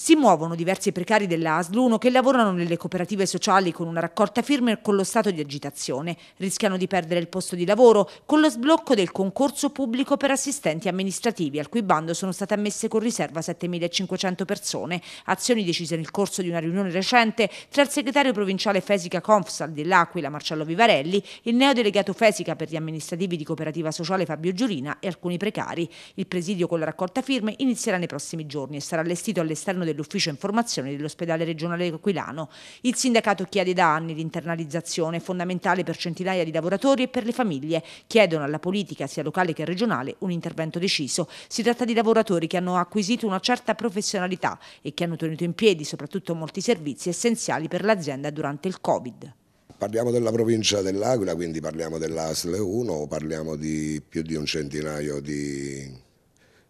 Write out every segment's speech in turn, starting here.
Si muovono diversi precari dell'ASL, uno che lavorano nelle cooperative sociali con una raccolta firme con lo stato di agitazione, rischiano di perdere il posto di lavoro con lo sblocco del concorso pubblico per assistenti amministrativi, al cui bando sono state ammesse con riserva 7.500 persone, azioni decise nel corso di una riunione recente tra il segretario provinciale Fesica Confsal dell'Aquila Marcello Vivarelli, il neodelegato Fesica per gli amministrativi di cooperativa sociale Fabio Giurina e alcuni precari. Il presidio con la raccolta firme inizierà nei prossimi giorni e sarà allestito all'esterno dell'ufficio informazione dell'ospedale regionale Aquilano. Il sindacato chiede da anni l'internalizzazione, fondamentale per centinaia di lavoratori e per le famiglie. Chiedono alla politica, sia locale che regionale, un intervento deciso. Si tratta di lavoratori che hanno acquisito una certa professionalità e che hanno tenuto in piedi soprattutto molti servizi essenziali per l'azienda durante il Covid parliamo della provincia dell'Aquila, quindi parliamo dell'ASL 1, parliamo di più di un centinaio di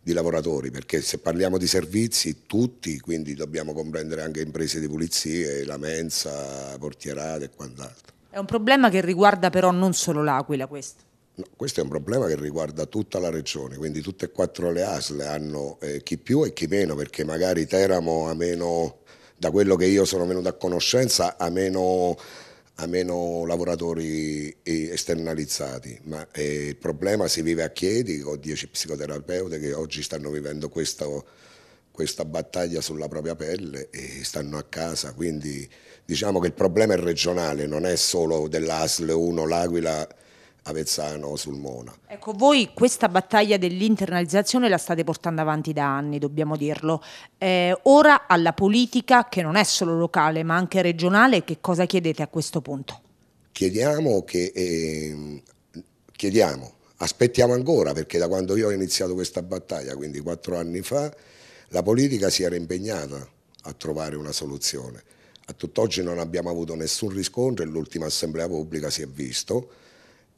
di lavoratori, perché se parliamo di servizi, tutti, quindi dobbiamo comprendere anche imprese di pulizie, la mensa, portierate e quant'altro. È un problema che riguarda però non solo l'Aquila questo. No, questo è un problema che riguarda tutta la regione, quindi tutte e quattro le ASL hanno eh, chi più e chi meno, perché magari Teramo ha meno, da quello che io sono venuto a conoscenza, ha meno a meno lavoratori eh, esternalizzati, ma eh, il problema si vive a Chiedi con 10 psicoterapeuti che oggi stanno vivendo questo, questa battaglia sulla propria pelle e stanno a casa, quindi diciamo che il problema è regionale, non è solo dell'ASL 1 l'Aquila Avezzano sul Mona. Ecco, voi questa battaglia dell'internalizzazione la state portando avanti da anni, dobbiamo dirlo. Eh, ora alla politica, che non è solo locale ma anche regionale, che cosa chiedete a questo punto? Chiediamo che... Eh, chiediamo, aspettiamo ancora perché da quando io ho iniziato questa battaglia, quindi quattro anni fa, la politica si era impegnata a trovare una soluzione. A tutt'oggi non abbiamo avuto nessun riscontro e l'ultima assemblea pubblica si è visto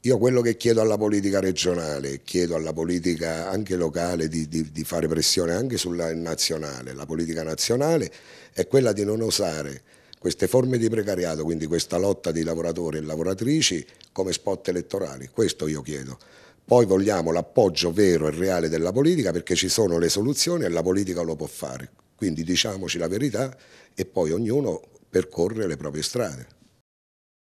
io quello che chiedo alla politica regionale, chiedo alla politica anche locale di, di, di fare pressione anche sulla nazionale, la politica nazionale, è quella di non usare queste forme di precariato, quindi questa lotta di lavoratori e lavoratrici come spot elettorali. Questo io chiedo. Poi vogliamo l'appoggio vero e reale della politica perché ci sono le soluzioni e la politica lo può fare. Quindi diciamoci la verità e poi ognuno percorre le proprie strade.